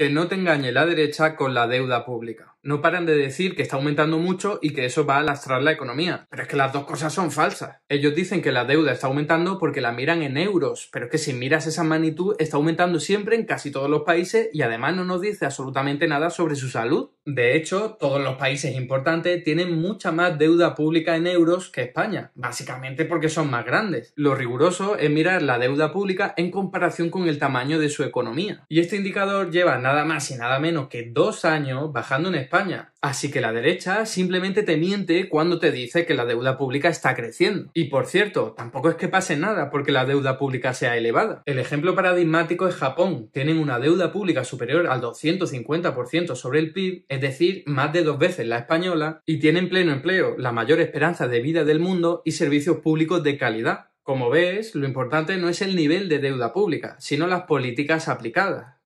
Que no te engañe la derecha con la deuda pública no paran de decir que está aumentando mucho y que eso va a lastrar la economía. Pero es que las dos cosas son falsas. Ellos dicen que la deuda está aumentando porque la miran en euros, pero es que si miras esa magnitud está aumentando siempre en casi todos los países y además no nos dice absolutamente nada sobre su salud. De hecho, todos los países importantes tienen mucha más deuda pública en euros que España, básicamente porque son más grandes. Lo riguroso es mirar la deuda pública en comparación con el tamaño de su economía. Y este indicador lleva nada más y nada menos que dos años bajando en España España. Así que la derecha simplemente te miente cuando te dice que la deuda pública está creciendo. Y por cierto, tampoco es que pase nada porque la deuda pública sea elevada. El ejemplo paradigmático es Japón. Tienen una deuda pública superior al 250% sobre el PIB, es decir, más de dos veces la española, y tienen pleno empleo, la mayor esperanza de vida del mundo y servicios públicos de calidad. Como ves, lo importante no es el nivel de deuda pública, sino las políticas aplicadas.